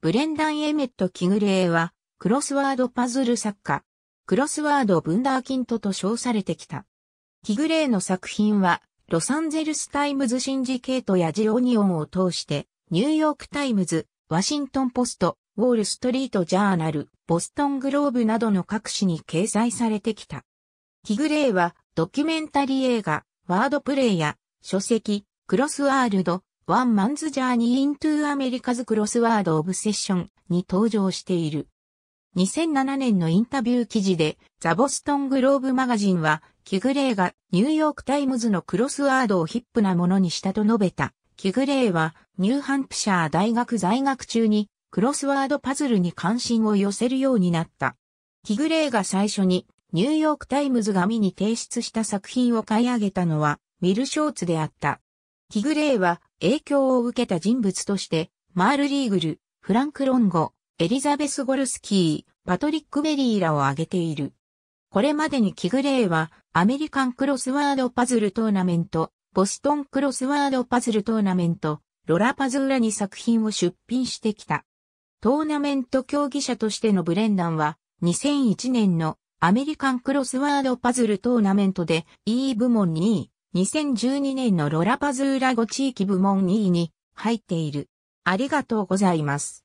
ブレンダン・エメット・キグレーは、クロスワードパズル作家、クロスワード・ブンダーキントと称されてきた。キグレーの作品は、ロサンゼルス・タイムズ・シンジケートやジオニオンを通して、ニューヨーク・タイムズ、ワシントン・ポスト、ウォール・ストリート・ジャーナル、ボストン・グローブなどの各紙に掲載されてきた。キグレーは、ドキュメンタリー映画、ワードプレイや、書籍、クロスワールド、ワンマンズジャーニーイントゥアメリカズクロスワードオブセッションに登場している。2007年のインタビュー記事で、ザ・ボストングローブマガジンは、キグレイがニューヨークタイムズのクロスワードをヒップなものにしたと述べた。キグレイは、ニューハンプシャー大学在学中に、クロスワードパズルに関心を寄せるようになった。キグレイが最初に、ニューヨークタイムズが見に提出した作品を買い上げたのは、ミル・ショーツであった。キグレイは、影響を受けた人物として、マール・リーグル、フランク・ロンゴ、エリザベス・ゴルスキー、パトリック・ベリーらを挙げている。これまでにキグレイは、アメリカンクロスワードパズルトーナメント、ボストンクロスワードパズルトーナメント、ロラパズーラに作品を出品してきた。トーナメント競技者としてのブレンダンは、2001年のアメリカンクロスワードパズルトーナメントで E 部門2位、2012年のロラパズーラゴ地域部門2位に入っている。ありがとうございます。